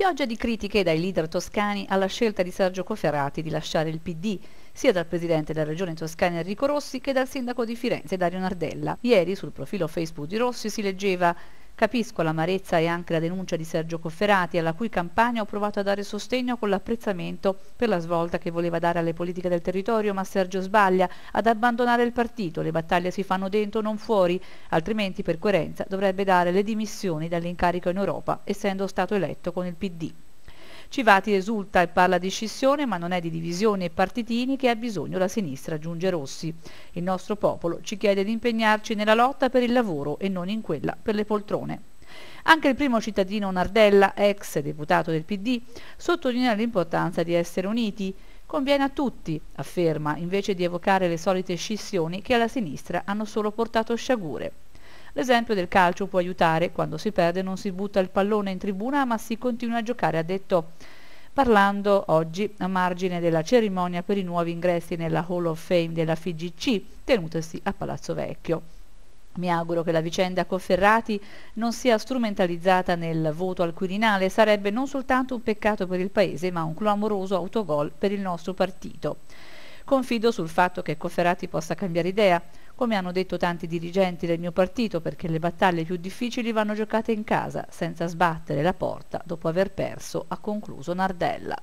Pioggia di critiche dai leader toscani alla scelta di Sergio Coferati di lasciare il PD, sia dal presidente della regione toscana Enrico Rossi che dal sindaco di Firenze Dario Nardella. Ieri sul profilo Facebook di Rossi si leggeva Capisco l'amarezza e anche la denuncia di Sergio Cofferati, alla cui campagna ho provato a dare sostegno con l'apprezzamento per la svolta che voleva dare alle politiche del territorio, ma Sergio sbaglia ad abbandonare il partito, le battaglie si fanno dentro, non fuori, altrimenti per coerenza dovrebbe dare le dimissioni dall'incarico in Europa, essendo stato eletto con il PD. Civati esulta e parla di scissione, ma non è di divisioni e partitini che ha bisogno la sinistra, aggiunge Rossi. Il nostro popolo ci chiede di impegnarci nella lotta per il lavoro e non in quella per le poltrone. Anche il primo cittadino Nardella, ex deputato del PD, sottolinea l'importanza di essere uniti. Conviene a tutti, afferma, invece di evocare le solite scissioni che alla sinistra hanno solo portato sciagure. L'esempio del calcio può aiutare, quando si perde non si butta il pallone in tribuna ma si continua a giocare, ha detto parlando oggi a margine della cerimonia per i nuovi ingressi nella Hall of Fame della FIGC tenutasi a Palazzo Vecchio. Mi auguro che la vicenda Cofferrati non sia strumentalizzata nel voto al Quirinale, sarebbe non soltanto un peccato per il Paese, ma un clamoroso autogol per il nostro partito. Confido sul fatto che Cofferati possa cambiare idea, come hanno detto tanti dirigenti del mio partito, perché le battaglie più difficili vanno giocate in casa, senza sbattere la porta dopo aver perso, ha concluso Nardella.